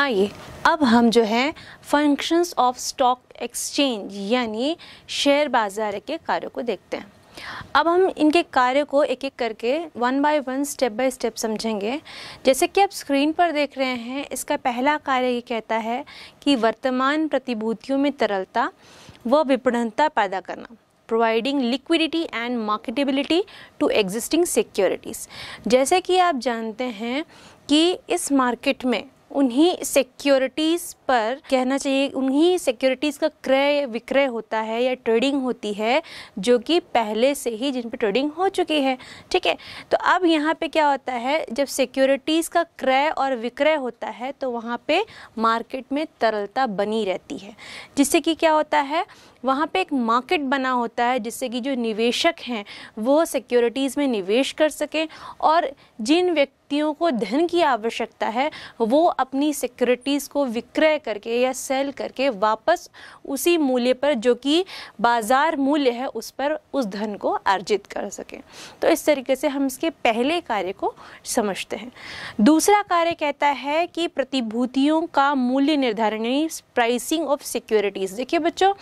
आइए अब हम जो है फंक्शंस ऑफ स्टॉक एक्सचेंज यानी शेयर बाजार के कार्यों को देखते हैं अब हम इनके कार्य को एक एक करके one by one step by step समझेंगे जैसे कि आप स्क्रीन पर देख रहे हैं इसका पहला कार्य ये कहता है कि वर्तमान प्रतिभूतियों में तरलता व विपणनता पैदा करना providing liquidity and marketability to existing securities जैसे कि आप जानते हैं कि इस मार्केट में उन्हीं सिक्योरिटीज़ पर कहना चाहिए उन्हीं सिक्योरिटीज़ का क्रय विक्रय होता है या ट्रेडिंग होती है जो कि पहले से ही जिन पर ट्रेडिंग हो चुकी है ठीक है तो अब यहाँ पे क्या होता है जब सिक्योरिटीज़ का क्रय और विक्रय होता है तो वहाँ पे मार्केट में तरलता बनी रहती है जिससे कि क्या होता है वहाँ पे एक मार्केट बना होता है जिससे कि जो निवेशक हैं वो सिक्योरिटीज़ में निवेश कर सकें और जिन व्यक्तियों को धन की आवश्यकता है वो अपनी सिक्योरिटीज़ को विक्रय करके या सेल करके वापस उसी मूल्य पर जो कि बाज़ार मूल्य है उस पर उस धन को अर्जित कर सकें तो इस तरीके से हम इसके पहले कार्य को समझते हैं दूसरा कार्य कहता है कि प्रतिभूतियों का मूल्य निर्धारण प्राइसिंग ऑफ सिक्योरिटीज़ देखिए बच्चों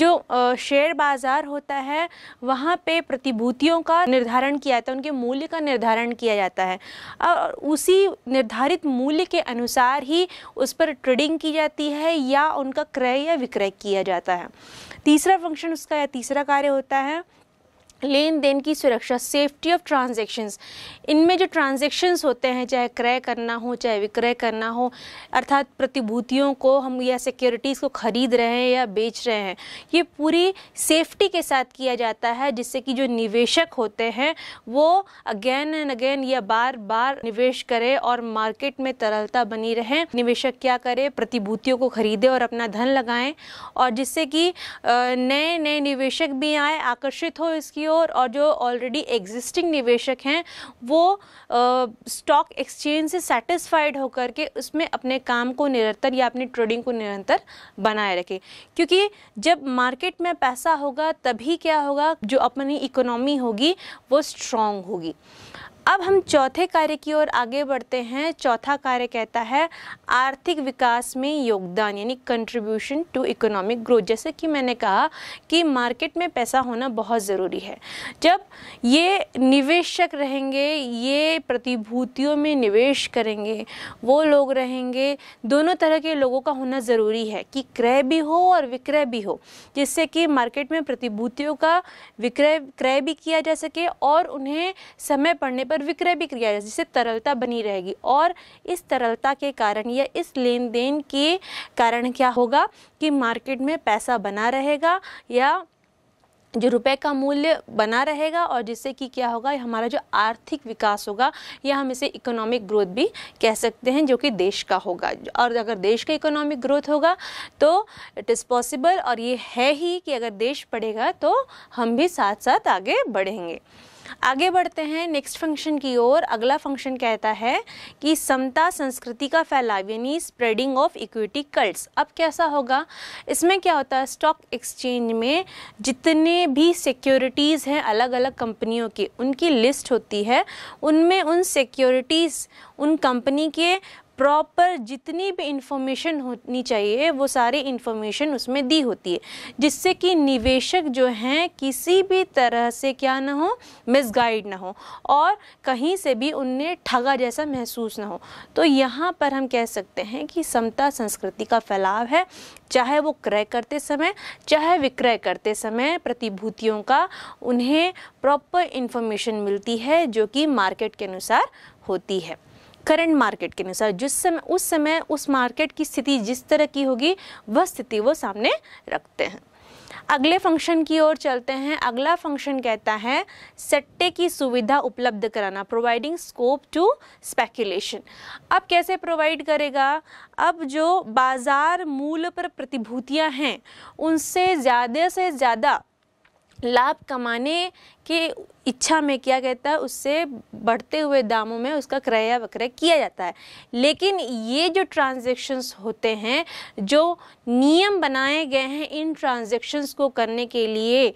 जो शेयर बाज़ार होता है वहाँ पे प्रतिभूतियों का निर्धारण किया जाता है उनके मूल्य का निर्धारण किया जाता है और उसी निर्धारित मूल्य के अनुसार ही उस पर ट्रेडिंग की जाती है या उनका क्रय या विक्रय किया जाता है तीसरा फंक्शन उसका या तीसरा कार्य होता है लेन देन की सुरक्षा सेफ्टी ऑफ ट्रांजेक्शन्स इनमें जो ट्रांजेक्शन्स होते हैं चाहे क्रय करना हो चाहे विक्रय करना हो अर्थात प्रतिभूतियों को हम या सिक्योरिटीज़ को खरीद रहे हैं या बेच रहे हैं ये पूरी सेफ्टी के साथ किया जाता है जिससे कि जो निवेशक होते हैं वो अगेन एंड अगेन या बार बार निवेश करें और मार्केट में तरलता बनी रहे निवेशक क्या करे प्रतिभूतियों को खरीदे और अपना धन लगाएं और जिससे कि नए नए निवेशक भी आए आकर्षित हो इसकी और और जो ऑलरेडी एग्जिस्टिंग निवेशक हैं वो स्टॉक एक्सचेंज से सेटिस्फाइड होकर के उसमें अपने काम को निरंतर या अपनी ट्रेडिंग को निरंतर बनाए रखें क्योंकि जब मार्केट में पैसा होगा तभी क्या होगा जो अपनी इकोनॉमी होगी वो स्ट्रांग होगी अब हम चौथे कार्य की ओर आगे बढ़ते हैं चौथा कार्य कहता है आर्थिक विकास में योगदान यानी कंट्रीब्यूशन टू इकोनॉमिक ग्रोथ जैसे कि मैंने कहा कि मार्केट में पैसा होना बहुत ज़रूरी है जब ये निवेशक रहेंगे ये प्रतिभूतियों में निवेश करेंगे वो लोग रहेंगे दोनों तरह के लोगों का होना ज़रूरी है कि क्रय भी हो और विक्रय भी हो जिससे कि मार्केट में प्रतिभूतियों का विक्रय क्रय भी किया जा सके और उन्हें समय पड़ने पर और विक्रय भी क्रिया है जिससे तरलता बनी रहेगी और इस तरलता के कारण या इस लेन देन के कारण क्या होगा कि मार्केट में पैसा बना रहेगा या जो रुपए का मूल्य बना रहेगा और जिससे कि क्या होगा हमारा जो आर्थिक विकास होगा या हम इसे इकोनॉमिक ग्रोथ भी कह सकते हैं जो कि देश का होगा और अगर देश का इकोनॉमिक ग्रोथ होगा तो इट इज़ पॉसिबल और ये है ही कि अगर देश बढ़ेगा तो हम भी साथ साथ आगे बढ़ेंगे आगे बढ़ते हैं नेक्स्ट फंक्शन की ओर अगला फंक्शन कहता है कि समता संस्कृति का फैलाव यानी स्प्रेडिंग ऑफ इक्विटी कल्ट्स अब कैसा होगा इसमें क्या होता है स्टॉक एक्सचेंज में जितने भी सिक्योरिटीज़ हैं अलग अलग कंपनियों की उनकी लिस्ट होती है उनमें उन सिक्योरिटीज़ उन कंपनी के प्रॉपर जितनी भी इन्फॉर्मेशन होनी चाहिए वो सारी इन्फॉर्मेशन उसमें दी होती है जिससे कि निवेशक जो हैं किसी भी तरह से क्या ना हो मिसगाइड ना हो और कहीं से भी उन्हें ठगा जैसा महसूस ना हो तो यहाँ पर हम कह सकते हैं कि समता संस्कृति का फैलाव है चाहे वो क्रय करते समय चाहे विक्रय करते समय प्रतिभूतियों का उन्हें प्रॉपर इन्फॉर्मेशन मिलती है जो कि मार्केट के अनुसार होती है करंट मार्केट के अनुसार जिस समय उस समय उस मार्केट की स्थिति जिस तरह की होगी वह स्थिति वो सामने रखते हैं अगले फंक्शन की ओर चलते हैं अगला फंक्शन कहता है सट्टे की सुविधा उपलब्ध कराना प्रोवाइडिंग स्कोप टू स्पेकुलेशन अब कैसे प्रोवाइड करेगा अब जो बाजार मूल्य पर प्रतिभूतियां हैं उनसे ज़्यादा से ज़्यादा लाभ कमाने की इच्छा में किया कहता है उससे बढ़ते हुए दामों में उसका क्रय विक्रय किया जाता है लेकिन ये जो ट्रांजेक्शन्स होते हैं जो नियम बनाए गए हैं इन ट्रांजेक्शन्स को करने के लिए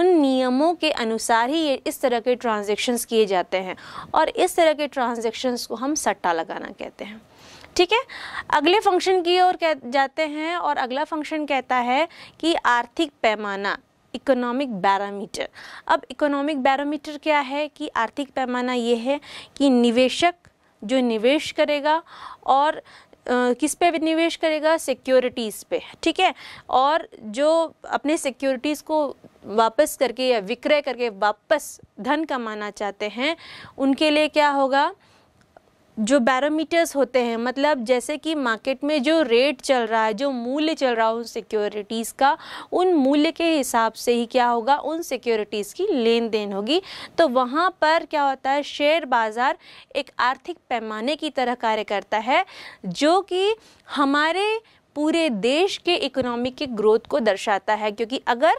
उन नियमों के अनुसार ही ये इस तरह के ट्रांजेक्शन्स किए जाते हैं और इस तरह के ट्रांजेक्शन्स को हम सट्टा लगाना कहते हैं ठीक है अगले फंक्शन की ओर जाते हैं और अगला फंक्शन कहता है कि आर्थिक पैमाना इकोनॉमिक बैरामीटर अब इकोनॉमिक बैरामीटर क्या है कि आर्थिक पैमाना ये है कि निवेशक जो निवेश करेगा और Uh, किस पे निवेश करेगा सिक्योरिटीज़ पे ठीक है और जो अपने सिक्योरिटीज़ को वापस करके या विक्रय करके वापस धन कमाना चाहते हैं उनके लिए क्या होगा जो बैरामीटर्स होते हैं मतलब जैसे कि मार्केट में जो रेट चल रहा है जो मूल्य चल रहा है उन सिक्योरिटीज़ का उन मूल्य के हिसाब से ही क्या होगा उन सिक्योरिटीज़ की लेन देन होगी तो वहाँ पर क्या होता है शेयर बाज़ार एक आर्थिक पैमाने की तरह कार्य करता है जो कि हमारे पूरे देश के इकोनॉमी के ग्रोथ को दर्शाता है क्योंकि अगर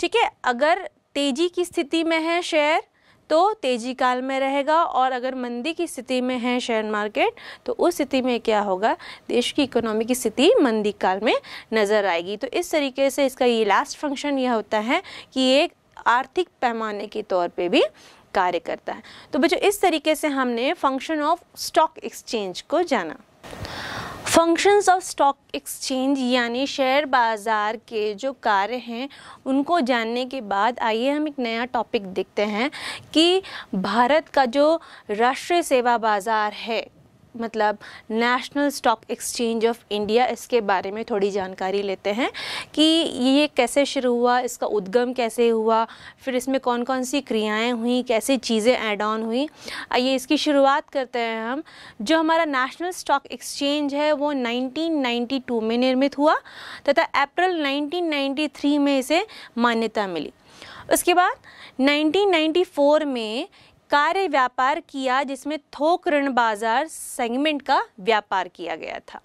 ठीक है अगर तेज़ी की स्थिति में है शेयर तो तेजी काल में रहेगा और अगर मंदी की स्थिति में है शेयर मार्केट तो उस स्थिति में क्या होगा देश की इकोनॉमी की स्थिति मंदी काल में नज़र आएगी तो इस तरीके से इसका ये लास्ट फंक्शन यह होता है कि एक आर्थिक पैमाने के तौर पे भी कार्य करता है तो बच्चों इस तरीके से हमने फंक्शन ऑफ स्टॉक एक्सचेंज को जाना फंक्शंस ऑफ स्टॉक एक्सचेंज यानी शेयर बाज़ार के जो कार्य हैं उनको जानने के बाद आइए हम एक नया टॉपिक देखते हैं कि भारत का जो राष्ट्रीय सेवा बाज़ार है मतलब national stock exchange of India इसके बारे में थोड़ी जानकारी लेते हैं कि ये कैसे शुरू हुआ इसका उद्गम कैसे हुआ फिर इसमें कौन कौन सी क्रियाएं हुई कैसे चीज़ें ऐड ऑन हुई आइए इसकी शुरुआत करते हैं हम जो हमारा नेशनल स्टॉक एक्सचेंज है वो 1992 में निर्मित हुआ तथा अप्रैल 1993 में इसे मान्यता मिली उसके बाद 1994 में कार्य व्यापार किया जिसमें थोक ऋण बाजार सेगमेंट का व्यापार किया गया था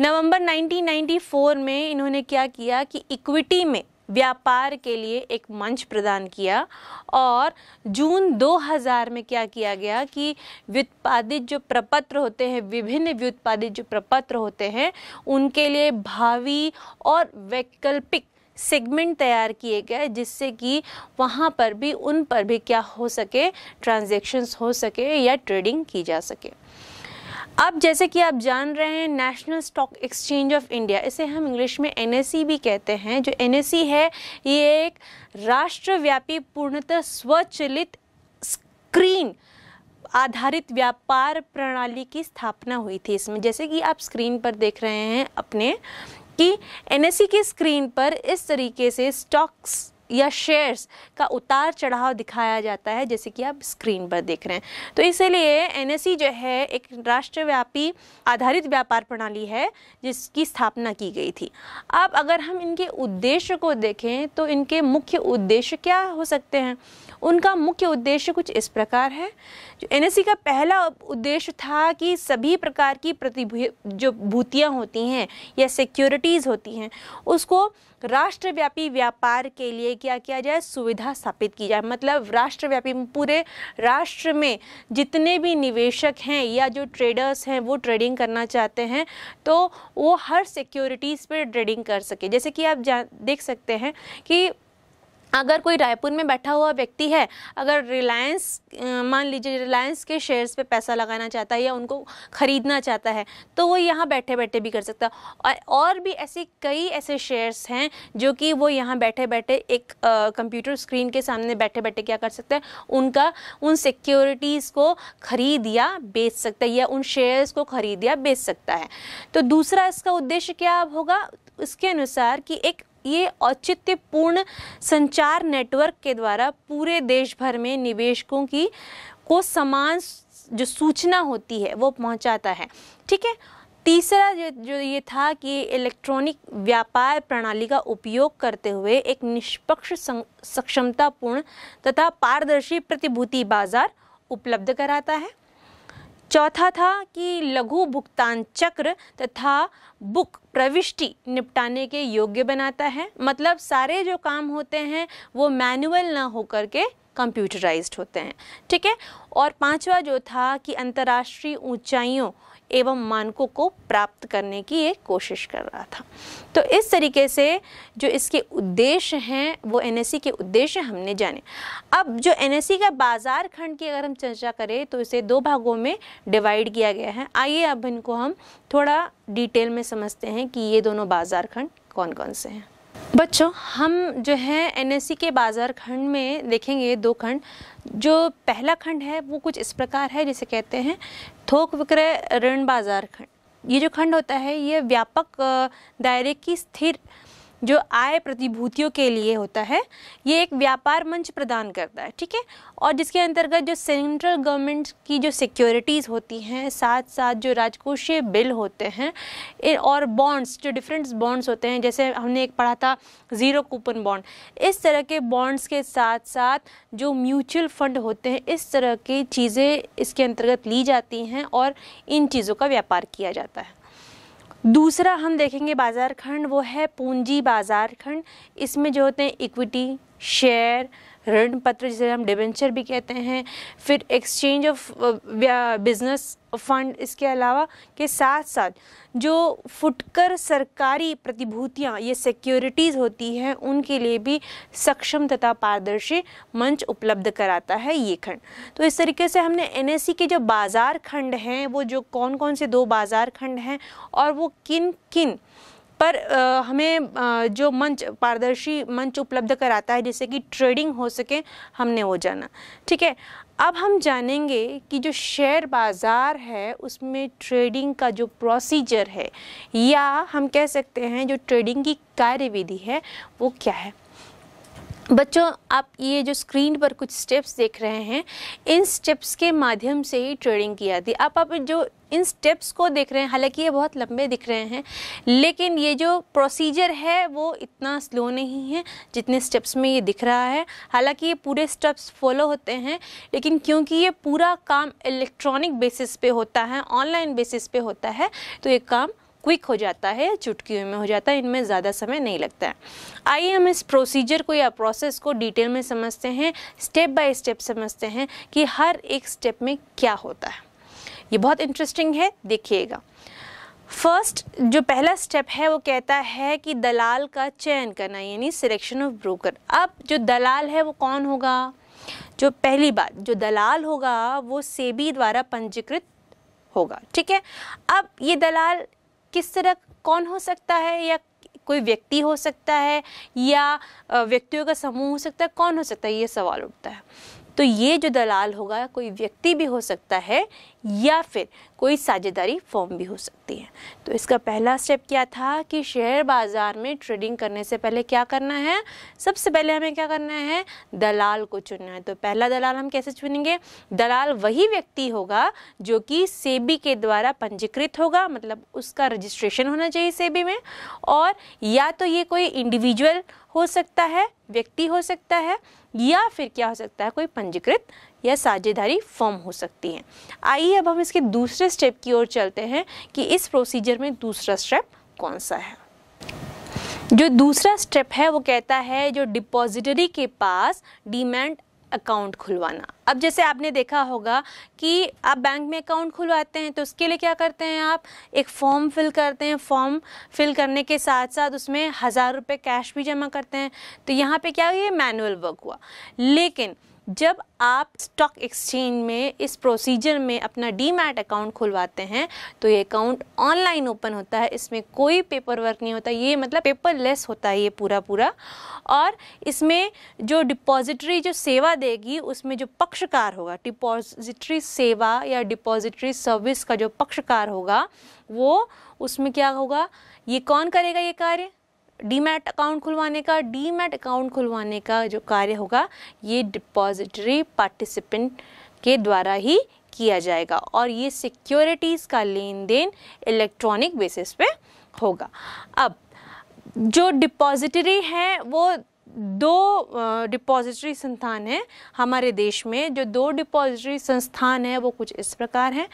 नवंबर 1994 में इन्होंने क्या किया कि इक्विटी में व्यापार के लिए एक मंच प्रदान किया और जून 2000 में क्या किया गया कि व्युत्पादित जो प्रपत्र होते हैं विभिन्न व्युत्पादित जो प्रपत्र होते हैं उनके लिए भावी और वैकल्पिक सेगमेंट तैयार किए गए जिससे कि वहाँ पर भी उन पर भी क्या हो सके ट्रांजेक्शन्स हो सके या ट्रेडिंग की जा सके अब जैसे कि आप जान रहे हैं national stock exchange of India इसे हम इंग्लिश में एन भी कहते हैं जो एन है ये एक राष्ट्रव्यापी पूर्णतः स्वचलित स्क्रीन आधारित व्यापार प्रणाली की स्थापना हुई थी इसमें जैसे कि आप स्क्रीन पर देख रहे हैं अपने कि एन e की स्क्रीन पर इस तरीके से स्टॉक्स या शेयर्स का उतार चढ़ाव दिखाया जाता है जैसे कि आप स्क्रीन पर देख रहे हैं तो इसलिए एन e जो है एक राष्ट्रव्यापी आधारित व्यापार प्रणाली है जिसकी स्थापना की गई थी अब अगर हम इनके उद्देश्य को देखें तो इनके मुख्य उद्देश्य क्या हो सकते हैं उनका मुख्य उद्देश्य कुछ इस प्रकार है जो एन का पहला उद्देश्य था कि सभी प्रकार की प्रतिभू जो भूतियाँ होती हैं या सिक्योरिटीज़ होती हैं उसको राष्ट्रव्यापी व्यापार के लिए क्या किया जाए सुविधा स्थापित की जाए मतलब राष्ट्रव्यापी पूरे राष्ट्र में जितने भी निवेशक हैं या जो ट्रेडर्स हैं वो ट्रेडिंग करना चाहते हैं तो वो हर सिक्योरिटीज़ पर ट्रेडिंग कर सके जैसे कि आप देख सकते हैं कि अगर कोई रायपुर में बैठा हुआ व्यक्ति है अगर रिलायंस मान लीजिए रिलायंस के शेयर्स पे पैसा लगाना चाहता है या उनको ख़रीदना चाहता है तो वो यहाँ बैठे बैठे भी कर सकता है और भी ऐसे कई ऐसे शेयर्स हैं जो कि वो यहाँ बैठे बैठे एक कंप्यूटर स्क्रीन के सामने बैठे बैठे क्या कर सकते हैं उनका उन सिक्योरिटीज़ को ख़रीद या बेच सकता है या उन शेयर्स को ख़रीद या बेच सकता है तो दूसरा इसका उद्देश्य क्या होगा उसके अनुसार कि एक ये औचित्यपूर्ण संचार नेटवर्क के द्वारा पूरे देश भर में निवेशकों की को समान जो सूचना होती है वो पहुंचाता है ठीक है तीसरा जो, जो ये था कि इलेक्ट्रॉनिक व्यापार प्रणाली का उपयोग करते हुए एक निष्पक्ष सक्षमतापूर्ण तथा पारदर्शी प्रतिभूति बाजार उपलब्ध कराता है चौथा था कि लघु भुगतान चक्र तथा बुक प्रविष्टि निपटाने के योग्य बनाता है मतलब सारे जो काम होते हैं वो मैनुअल ना होकर के कंप्यूटराइज्ड होते हैं ठीक है और पांचवा जो था कि अंतर्राष्ट्रीय ऊंचाइयों एवं मानकों को प्राप्त करने की ये कोशिश कर रहा था तो इस तरीके से जो इसके उद्देश्य हैं वो एन के उद्देश्य हमने जाने अब जो एन का बाज़ार खंड की अगर हम चर्चा करें तो इसे दो भागों में डिवाइड किया गया है आइए अब इनको हम थोड़ा डिटेल में समझते हैं कि ये दोनों बाज़ार खंड कौन कौन से हैं बच्चों हम जो है एनएससी के बाज़ार खंड में देखेंगे दो खंड जो पहला खंड है वो कुछ इस प्रकार है जिसे कहते हैं थोक विक्रय ऋण बाज़ार खंड ये जो खंड होता है ये व्यापक दायरे की स्थिर जो आय प्रतिभूतियों के लिए होता है ये एक व्यापार मंच प्रदान करता है ठीक है और जिसके अंतर्गत जो सेंट्रल गवर्नमेंट की जो सिक्योरिटीज़ होती हैं साथ साथ जो राजकोषीय बिल होते हैं और बॉन्ड्स जो डिफरेंट बॉन्ड्स होते हैं जैसे हमने एक पढ़ा था ज़ीरो कूपन बॉन्ड इस तरह के बॉन्ड्स के साथ साथ जो म्यूचुअल फ़ंड होते हैं इस तरह की चीज़ें इसके अंतर्गत ली जाती हैं और इन चीज़ों का व्यापार किया जाता है दूसरा हम देखेंगे बाज़ार खंड वो है पूंजी बाज़ार खंड इसमें जो होते हैं इक्विटी शेयर ऋण पत्र जिसे हम डिबेंचर भी कहते हैं फिर एक्सचेंज ऑफ बिजनेस फंड इसके अलावा के साथ साथ जो फुटकर सरकारी प्रतिभूतियां ये सिक्योरिटीज़ होती हैं उनके लिए भी सक्षम तथा पारदर्शी मंच उपलब्ध कराता है ये खंड तो इस तरीके से हमने एन के जो बाज़ार खंड हैं वो जो कौन कौन से दो बाज़ार खंड हैं और वो किन किन पर आ, हमें आ, जो मंच पारदर्शी मंच उपलब्ध कराता है जैसे कि ट्रेडिंग हो सके हमने वो जाना ठीक है अब हम जानेंगे कि जो शेयर बाज़ार है उसमें ट्रेडिंग का जो प्रोसीजर है या हम कह सकते हैं जो ट्रेडिंग की कार्यविधि है वो क्या है बच्चों आप ये जो स्क्रीन पर कुछ स्टेप्स देख रहे हैं इन स्टेप्स के माध्यम से ही ट्रेडिंग की जाती है आप आप जो इन स्टेप्स को देख रहे हैं हालांकि ये बहुत लंबे दिख रहे हैं लेकिन ये जो प्रोसीजर है वो इतना स्लो नहीं है जितने स्टेप्स में ये दिख रहा है हालांकि ये पूरे स्टेप्स फॉलो होते हैं लेकिन क्योंकि ये पूरा काम इलेक्ट्रॉनिक बेसिस पे होता है ऑनलाइन बेसिस पे होता है तो ये काम क्विक हो जाता है चुटकियों में हो जाता है इनमें ज़्यादा समय नहीं लगता है आइए हम इस प्रोसीजर को या प्रोसेस को डिटेल में समझते हैं स्टेप बाय स्टेप समझते हैं कि हर एक स्टेप में क्या होता है ये बहुत इंटरेस्टिंग है देखिएगा फर्स्ट जो पहला स्टेप है वो कहता है कि दलाल का चयन करना यानी सिलेक्शन ऑफ ब्रोकर अब जो दलाल है वो कौन होगा जो पहली बात जो दलाल होगा वो सेबी द्वारा पंजीकृत होगा ठीक है अब ये दलाल किस तरह कौन हो सकता है या कोई व्यक्ति हो सकता है या व्यक्तियों का समूह हो सकता है कौन हो सकता है ये सवाल उठता है तो ये जो दलाल होगा कोई व्यक्ति भी हो सकता है या फिर कोई साझेदारी फॉर्म भी हो सकती है तो इसका पहला स्टेप क्या था कि शेयर बाज़ार में ट्रेडिंग करने से पहले क्या करना है सबसे पहले हमें क्या करना है दलाल को चुनना है तो पहला दलाल हम कैसे चुनेंगे दलाल वही व्यक्ति होगा जो कि सेबी के द्वारा पंजीकृत होगा मतलब उसका रजिस्ट्रेशन होना चाहिए सेबी में और या तो ये कोई इंडिविजुअल हो सकता है व्यक्ति हो सकता है या फिर क्या हो सकता है कोई पंजीकृत या साझेदारी फॉर्म हो सकती है आइए अब हम इसके दूसरे स्टेप की ओर चलते हैं कि इस प्रोसीजर में दूसरा स्टेप कौन सा है जो दूसरा स्टेप है वो कहता है जो डिपॉजिटरी के पास डिमांड अकाउंट खुलवाना अब जैसे आपने देखा होगा कि आप बैंक में अकाउंट खुलवाते हैं तो उसके लिए क्या करते हैं आप एक फॉर्म फिल करते हैं फॉर्म फिल करने के साथ साथ उसमें हज़ार रुपये कैश भी जमा करते हैं तो यहाँ पे क्या हुआ ये मैनुअल वर्क हुआ लेकिन जब आप स्टॉक एक्सचेंज में इस प्रोसीजर में अपना डीमैट अकाउंट खुलवाते हैं तो ये अकाउंट ऑनलाइन ओपन होता है इसमें कोई पेपर वर्क नहीं होता ये मतलब पेपर लेस होता है ये पूरा पूरा और इसमें जो डिपॉजिटरी जो सेवा देगी उसमें जो पक्षकार होगा डिपॉजिटरी सेवा या डिपॉजिटरी सर्विस का जो पक्षकार होगा वो उसमें क्या होगा ये कौन करेगा ये कार्य डीमैट अकाउंट खुलवाने का डीमैट अकाउंट खुलवाने का जो कार्य होगा ये डिपॉजिटरी पार्टिसिपेंट के द्वारा ही किया जाएगा और ये सिक्योरिटीज़ का लेन देन इलेक्ट्रॉनिक बेसिस पे होगा अब जो डिपॉजिटरी है वो दो डिपॉजिटरी संस्थान हैं हमारे देश में जो दो डिपॉजिटरी संस्थान हैं वो कुछ इस प्रकार हैं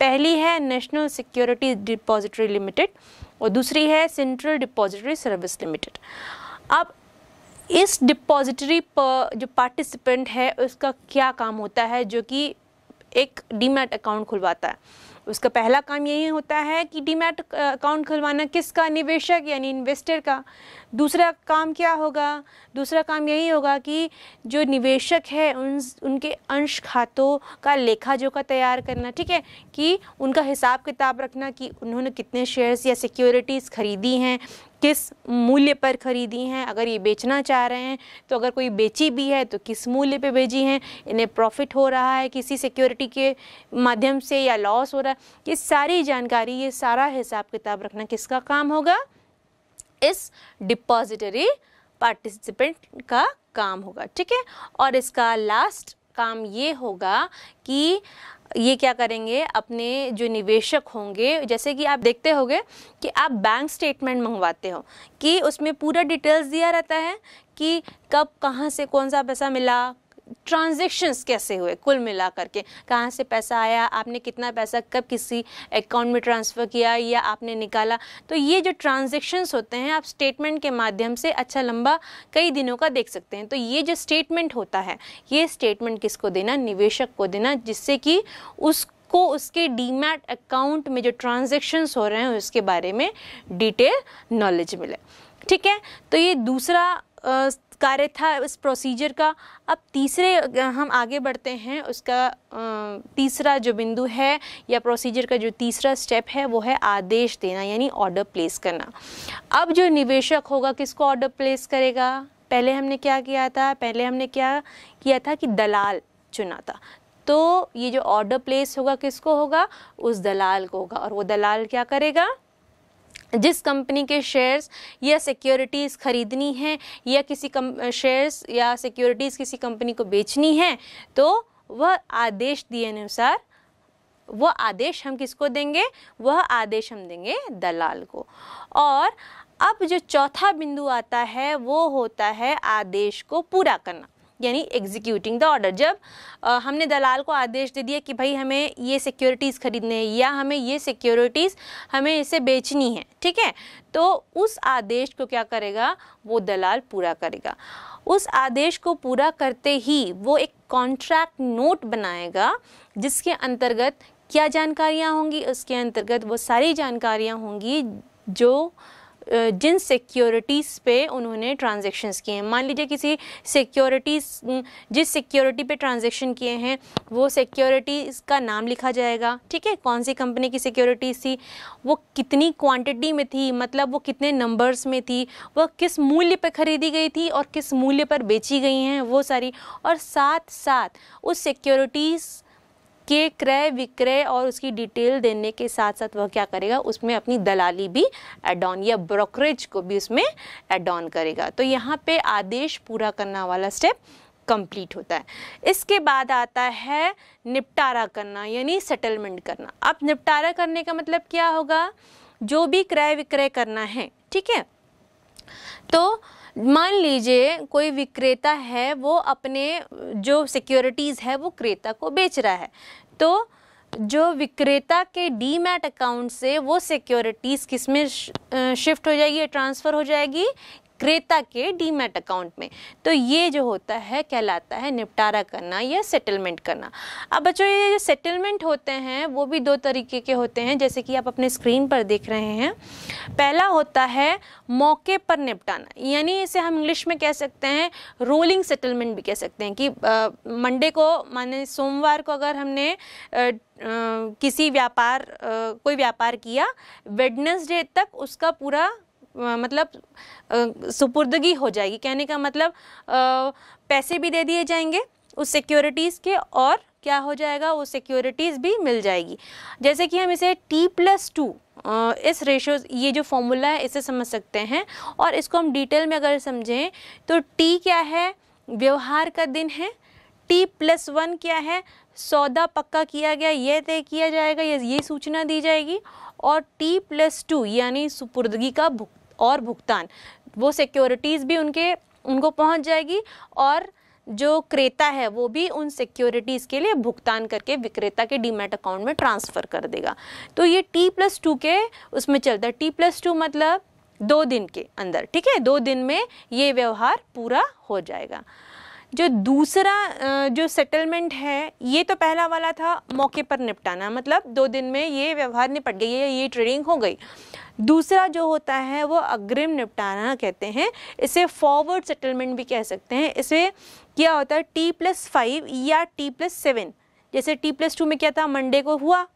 पहली है नेशनल सिक्योरिटी डिपॉजिटरी लिमिटेड और दूसरी है सेंट्रल डिपॉजिटरी सर्विस लिमिटेड अब इस डिपॉजिटरी पर जो पार्टिसिपेंट है उसका क्या काम होता है जो कि एक डीमैट अकाउंट खुलवाता है उसका पहला काम यही होता है कि डीमैट अकाउंट खुलवाना किसका निवेशक यानी इन्वेस्टर का दूसरा काम क्या होगा दूसरा काम यही होगा कि जो निवेशक है उन उनके अंश खातों का लेखा जोखा तैयार करना ठीक है कि उनका हिसाब किताब रखना कि उन्होंने कितने शेयर्स या सिक्योरिटीज़ खरीदी हैं किस मूल्य पर खरीदी हैं अगर ये बेचना चाह रहे हैं तो अगर कोई बेची भी है तो किस मूल्य पे बेची हैं इन्हें प्रॉफिट हो रहा है किसी सिक्योरिटी के माध्यम से या लॉस हो रहा है ये सारी जानकारी ये सारा हिसाब किताब रखना किसका काम होगा इस डिपॉजिटरी पार्टिसिपेंट का काम होगा ठीक है और इसका लास्ट काम ये होगा कि ये क्या करेंगे अपने जो निवेशक होंगे जैसे कि आप देखते होंगे कि आप बैंक स्टेटमेंट मंगवाते हो कि उसमें पूरा डिटेल्स दिया रहता है कि कब कहाँ से कौन सा पैसा मिला ट्रांजेक्शन्स कैसे हुए कुल मिला के कहाँ से पैसा आया आपने कितना पैसा कब किसी अकाउंट में ट्रांसफ़र किया या आपने निकाला तो ये जो ट्रांजेक्शन्स होते हैं आप स्टेटमेंट के माध्यम से अच्छा लंबा कई दिनों का देख सकते हैं तो ये जो स्टेटमेंट होता है ये स्टेटमेंट किसको देना निवेशक को देना जिससे कि उस को उसके डीमैट अकाउंट में जो ट्रांजेक्शन्स हो रहे हैं उसके बारे में डिटेल नॉलेज मिले ठीक है तो ये दूसरा कार्य था उस प्रोसीजर का अब तीसरे हम आगे बढ़ते हैं उसका तीसरा जो बिंदु है या प्रोसीजर का जो तीसरा स्टेप है वो है आदेश देना यानी ऑर्डर प्लेस करना अब जो निवेशक होगा किसको ऑर्डर प्लेस करेगा पहले हमने क्या किया था पहले हमने क्या किया था कि दलाल चुना था तो ये जो ऑर्डर प्लेस होगा किसको होगा उस दलाल को होगा और वो दलाल क्या करेगा जिस कंपनी के शेयर्स या सिक्योरिटीज़ ख़रीदनी है या किसी कम शेयर्स या सिक्योरिटीज़ किसी कंपनी को बेचनी है तो वह आदेश दिए अनुसार वह आदेश हम किसको देंगे वह आदेश हम देंगे दलाल को और अब जो चौथा बिंदु आता है वो होता है आदेश को पूरा करना यानी एग्जीक्यूटिंग द ऑर्डर जब आ, हमने दलाल को आदेश दे दिया कि भाई हमें ये सिक्योरिटीज़ खरीदने हैं या हमें ये सिक्योरिटीज़ हमें इसे बेचनी है ठीक है तो उस आदेश को क्या करेगा वो दलाल पूरा करेगा उस आदेश को पूरा करते ही वो एक कॉन्ट्रैक्ट नोट बनाएगा जिसके अंतर्गत क्या जानकारियाँ होंगी उसके अंतर्गत वो सारी जानकारियाँ होंगी जो जिन सिक्योरिटीज़ पे उन्होंने ट्रांजेक्शन्स किए हैं मान लीजिए किसी सिक्योरिटीज़ जिस सिक्योरिटी पे ट्रांजेक्शन किए हैं वो सिक्योरिटीज़ का नाम लिखा जाएगा ठीक है कौन सी कंपनी की सिक्योरिटीज़ थी वो कितनी क्वांटिटी में थी मतलब वो कितने नंबर्स में थी वह किस मूल्य पर ख़रीदी गई थी और किस मूल्य पर बेची गई हैं वो सारी और साथ साथ उस सिक्योरिटीज़ के क्रय विक्रय और उसकी डिटेल देने के साथ साथ वह क्या करेगा उसमें अपनी दलाली भी एड ऑन या ब्रोकरेज को भी उसमें एड ऑन करेगा तो यहाँ पे आदेश पूरा करना वाला स्टेप कंप्लीट होता है इसके बाद आता है निपटारा करना यानी सेटलमेंट करना अब निपटारा करने का मतलब क्या होगा जो भी क्रय विक्रय करना है ठीक है तो मान लीजिए कोई विक्रेता है वो अपने जो सिक्योरिटीज़ है वो क्रेता को बेच रहा है तो जो विक्रेता के डीमैट अकाउंट से वो सिक्योरिटीज़ किस में शिफ्ट हो जाएगी ट्रांसफ़र हो जाएगी ক্রেতা কে ডিમેટ অ্যাকাউন্ট মে তো ইয়ে জো হোতা হ কেহলাতা হ নিপটারা করনা ইয়া সেটেলমেন্ট করনা আব বাচ্চো ইয়ে সেটেলমেন্ট হোতে হ ভ ভি দো তরিকে কে হোতে হ জেসিকি আপ অপনে স্ক্রিন পর দেখ ਰਹে হ পেহলা হোতা হ মওকে পর নিপটানা ইয়ানি ইসে হাম ইংলিশ মে কেহ সকতে হ রোলিং সেটেলমেন্ট ভি কেহ সকতে হ কি মন্ডে কো মানে সোমওয়ার কো আগর হামনে কিসি ব্যপার কোই ব্যপার কিয়া উইডনেসডে تک উসকা পুরা मतलब सुपुर्दगी हो जाएगी कहने का मतलब पैसे भी दे दिए जाएंगे उस सिक्योरिटीज़ के और क्या हो जाएगा वो सिक्योरिटीज़ भी मिल जाएगी जैसे कि हम इसे टी प्लस टू इस रेशो ये जो फॉर्मूला है इसे समझ सकते हैं और इसको हम डिटेल में अगर समझें तो टी क्या है व्यवहार का दिन है टी प्लस वन क्या है सौदा पक्का किया गया ये तय किया जाएगा ये सूचना दी जाएगी और टी प्लस टू यानी सुपुर्दगी का भुगतान और भुगतान वो सिक्योरिटीज़ भी उनके उनको पहुंच जाएगी और जो क्रेता है वो भी उन सिक्योरिटीज़ के लिए भुगतान करके विक्रेता के डीमेट अकाउंट में ट्रांसफ़र कर देगा तो ये टी प्लस टू के उसमें चलता है टी प्लस टू मतलब दो दिन के अंदर ठीक है दो दिन में ये व्यवहार पूरा हो जाएगा जो दूसरा जो सेटलमेंट है ये तो पहला वाला था मौके पर निपटाना मतलब दो दिन में ये व्यवहार निपट गई या ये ट्रेडिंग हो गई दूसरा जो होता है वो अग्रिम निपटाना कहते हैं इसे फॉरवर्ड सेटलमेंट भी कह सकते हैं इसे क्या होता है टी प्लस फाइव या टी प्लस सेवन जैसे टी प्लस टू में क्या था मंडे को हुआ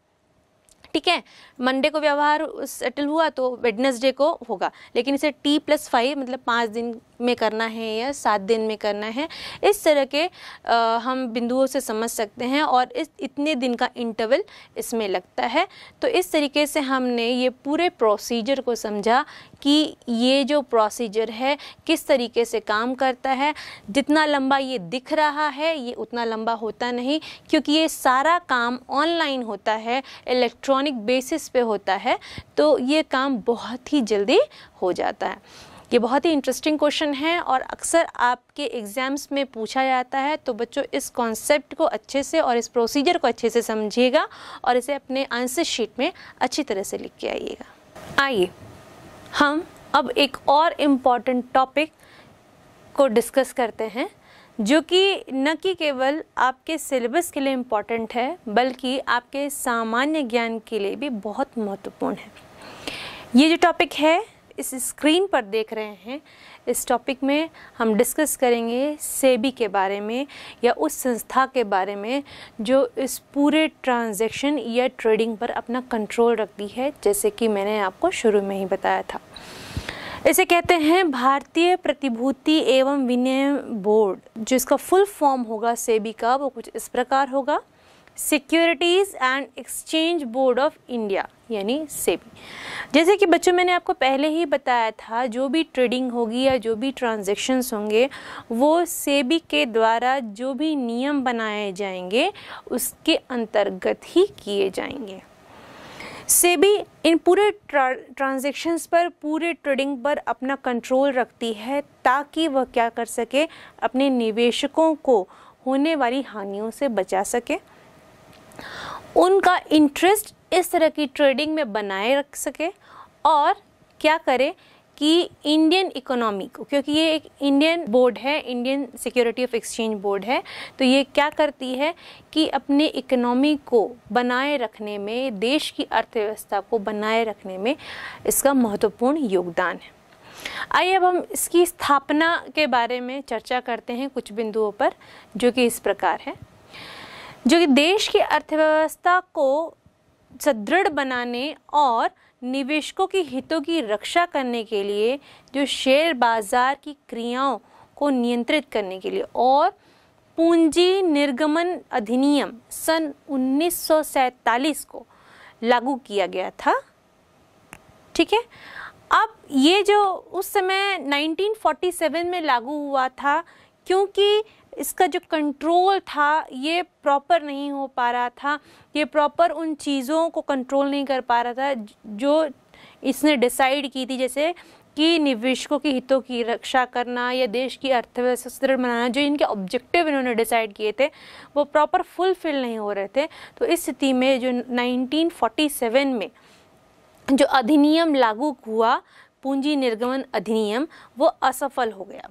ठीक है मंडे को व्यवहार सेटल हुआ तो वेडनेसडे को होगा लेकिन इसे टी प्लस फाइव मतलब पाँच दिन में करना है या सात दिन में करना है इस तरह के आ, हम बिंदुओं से समझ सकते हैं और इस इतने दिन का इंटरवल इसमें लगता है तो इस तरीके से हमने ये पूरे प्रोसीजर को समझा कि ये जो प्रोसीजर है किस तरीके से काम करता है जितना लंबा ये दिख रहा है ये उतना लंबा होता नहीं क्योंकि ये सारा काम ऑनलाइन होता है इलेक्ट्रॉनिक बेसिस पे होता है तो ये काम बहुत ही जल्दी हो जाता है ये बहुत ही इंटरेस्टिंग क्वेश्चन है और अक्सर आपके एग्ज़ाम्स में पूछा जाता है तो बच्चों इस कॉन्सेप्ट को अच्छे से और इस प्रोसीजर को अच्छे से समझिएगा और इसे अपने आंसर शीट में अच्छी तरह से लिख के आइएगा आइए हम अब एक और इम्पॉर्टेंट टॉपिक को डिस्कस करते हैं जो कि न कि केवल आपके सिलेबस के लिए इम्पॉर्टेंट है बल्कि आपके सामान्य ज्ञान के लिए भी बहुत महत्वपूर्ण है ये जो टॉपिक है इस स्क्रीन पर देख रहे हैं इस टॉपिक में हम डिस्कस करेंगे सेबी के बारे में या उस संस्था के बारे में जो इस पूरे ट्रांजैक्शन या ट्रेडिंग पर अपना कंट्रोल रखती है जैसे कि मैंने आपको शुरू में ही बताया था इसे कहते हैं भारतीय प्रतिभूति एवं विनिमय बोर्ड जिसका फुल फॉर्म होगा सेबी का वो कुछ इस प्रकार होगा securities and exchange board of India यानी सेबी जैसे कि बच्चों मैंने आपको पहले ही बताया था जो भी ट्रेडिंग होगी या जो भी ट्रांजेक्शन्स होंगे वो सेबी के द्वारा जो भी नियम बनाए जाएंगे उसके अंतर्गत ही किए जाएंगे सेबी इन पूरे ट्रांजेक्शन्स पर पूरे ट्रेडिंग पर अपना कंट्रोल रखती है ताकि वह क्या कर सके अपने निवेशकों को होने वाली हानियों से बचा सके उनका इंटरेस्ट इस तरह की ट्रेडिंग में बनाए रख सके और क्या करे कि इंडियन इकोनॉमी को क्योंकि ये एक इंडियन बोर्ड है Indian security of exchange board है तो ये क्या करती है कि अपने इकोनॉमी को बनाए रखने में देश की अर्थव्यवस्था को बनाए रखने में इसका महत्वपूर्ण योगदान है आइए अब हम इसकी स्थापना के बारे में चर्चा करते हैं कुछ बिंदुओं पर जो कि इस प्रकार है जो कि देश की अर्थव्यवस्था को सुदृढ़ बनाने और निवेशकों के हितों की रक्षा करने के लिए जो शेयर बाजार की क्रियाओं को नियंत्रित करने के लिए और पूंजी निर्गमन अधिनियम सन 1947 को लागू किया गया था ठीक है अब ये जो उस समय 1947 में लागू हुआ था क्योंकि इसका जो कंट्रोल था ये प्रॉपर नहीं हो पा रहा था ये प्रॉपर उन चीज़ों को कंट्रोल नहीं कर पा रहा था जो इसने डिसाइड की थी जैसे कि निवेशकों के हितों की रक्षा करना या देश की अर्थव्यवस्था सुदृढ़ बनाना जो इनके ऑब्जेक्टिव इन्होंने डिसाइड किए थे वो प्रॉपर फुलफिल नहीं हो रहे थे तो इस स्थिति में जो 1947 में जो अधिनियम लागू हुआ पूंजी निर्गमन अधिनियम वो असफल हो गया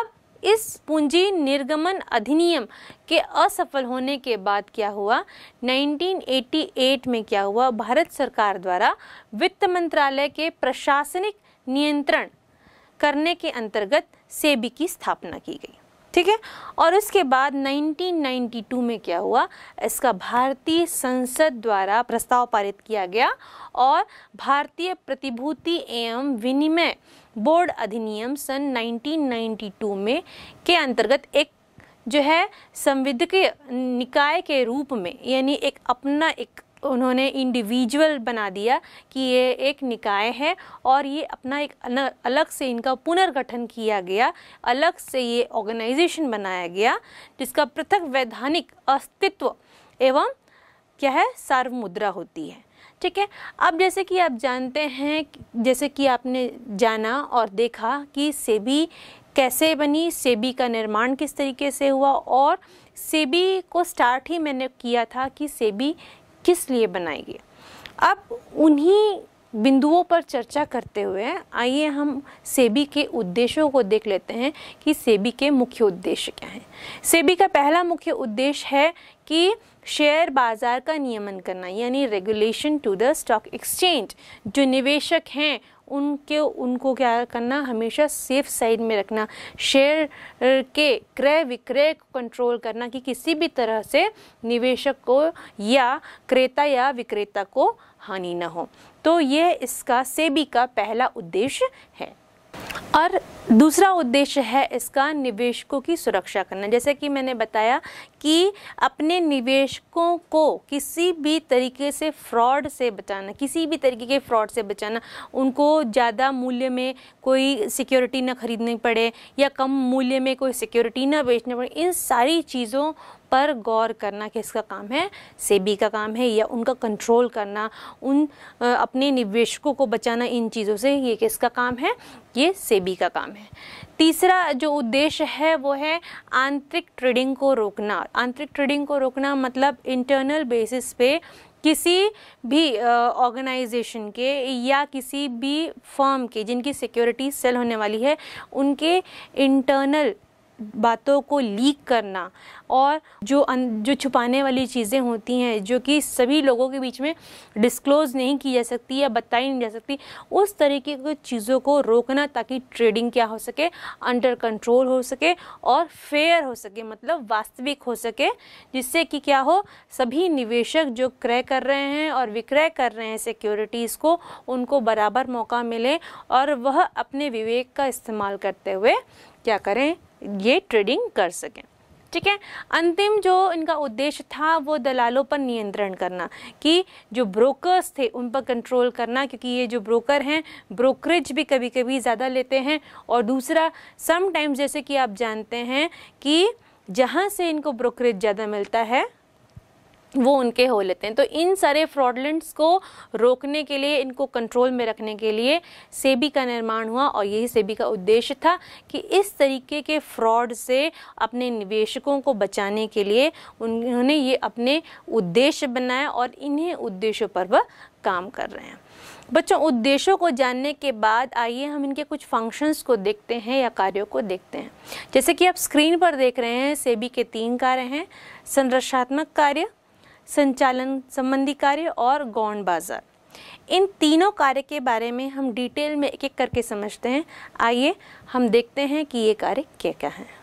अब इस पूंजी निर्गमन अधिनियम के असफल होने के बाद क्या हुआ 1988 में क्या हुआ भारत सरकार द्वारा वित्त मंत्रालय के प्रशासनिक नियंत्रण करने के अंतर्गत सेबी की स्थापना की गई ठीक है और उसके बाद 1992 में क्या हुआ इसका भारतीय संसद द्वारा प्रस्ताव पारित किया गया और भारतीय प्रतिभूति एवं विनिमय बोर्ड अधिनियम सन 1992 में के अंतर्गत एक जो है संविधिक निकाय के रूप में यानी एक अपना एक उन्होंने इंडिविजुअल बना दिया कि ये एक निकाय है और ये अपना एक अलग से इनका पुनर्गठन किया गया अलग से ये ऑर्गेनाइजेशन बनाया गया जिसका पृथक वैधानिक अस्तित्व एवं क्या है सार्व मुद्रा होती है ठीक है अब जैसे कि आप जानते हैं जैसे कि आपने जाना और देखा कि सेबी कैसे बनी सेबी का निर्माण किस तरीके से हुआ और सेबी को स्टार्ट ही मैंने किया था कि सेबी किस लिए बनाई गई अब उन्हीं बिंदुओं पर चर्चा करते हुए आइए हम सेबी के उद्देश्यों को देख लेते हैं कि सेबी के मुख्य उद्देश्य क्या हैं सेबी का पहला मुख्य उद्देश्य है कि शेयर बाज़ार का नियमन करना यानी regulation to the stock exchange जो निवेशक हैं उनके उनको क्या करना हमेशा सेफ साइड में रखना शेयर uh, के क्रय विक्रय को कंट्रोल करना कि किसी भी तरह से निवेशक को या क्रेता या विक्रेता को हानि ना हो तो ये इसका सेबी का पहला उद्देश्य है और दूसरा उद्देश्य है इसका निवेशकों की सुरक्षा करना जैसे कि मैंने बताया कि अपने निवेशकों को किसी भी तरीके से फ्रॉड से बचाना किसी भी तरीके के फ्रॉड से बचाना उनको ज़्यादा मूल्य में कोई सिक्योरिटी ना खरीदनी पड़े या कम मूल्य में कोई सिक्योरिटी ना बेचनी पड़े इन सारी चीज़ों पर गौर करना किसका काम है सेबी का काम है या उनका कंट्रोल करना उन अपने निवेशकों को बचाना इन चीज़ों से ये किसका काम है ये सेबी का काम है तीसरा जो उद्देश्य है वो है आंतरिक ट्रेडिंग को रोकना आंतरिक ट्रेडिंग को रोकना मतलब इंटरनल बेसिस पे किसी भी ऑर्गेनाइजेशन के या किसी भी फर्म के जिनकी सिक्योरिटी सेल होने वाली है उनके इंटरनल बातों को लीक करना और जो अन, जो छुपाने वाली चीज़ें होती हैं जो कि सभी लोगों के बीच में डिस्क्लोज़ नहीं की जा सकती या बताई नहीं जा सकती उस तरीके की चीज़ों को रोकना ताकि ट्रेडिंग क्या हो सके अंडर कंट्रोल हो सके और फेयर हो सके मतलब वास्तविक हो सके जिससे कि क्या हो सभी निवेशक जो क्रय कर रहे हैं और विक्रय कर रहे हैं सिक्योरिटीज़ को उनको बराबर मौका मिले और वह अपने विवेक का इस्तेमाल करते हुए क्या करें ये ट्रेडिंग कर सकें ठीक है अंतिम जो इनका उद्देश्य था वो दलालों पर नियंत्रण करना कि जो ब्रोकर्स थे उन पर कंट्रोल करना क्योंकि ये जो ब्रोकर हैं ब्रोकरेज भी कभी कभी ज़्यादा लेते हैं और दूसरा समटाइम्स जैसे कि आप जानते हैं कि जहाँ से इनको ब्रोकरेज ज़्यादा मिलता है वो उनके हो लेते हैं तो इन सारे फ्रॉडलेंट्स को रोकने के लिए इनको कंट्रोल में रखने के लिए सेबी का निर्माण हुआ और यही सेबी का उद्देश्य था कि इस तरीके के फ्रॉड से अपने निवेशकों को बचाने के लिए उन्होंने ये अपने उद्देश्य बनाए और इन्हीं उद्देश्यों पर वह काम कर रहे हैं बच्चों उद्देश्यों को जानने के बाद आइए हम इनके कुछ फंक्शंस को देखते हैं या कार्यों को देखते हैं जैसे कि आप स्क्रीन पर देख रहे हैं सेबी के तीन कार्य हैं संरक्षात्मक कार्य संचालन संबंधी कार्य और गौण बाजार इन तीनों कार्य के बारे में हम डिटेल में एक एक करके समझते हैं आइए हम देखते हैं कि ये कार्य क्या क्या हैं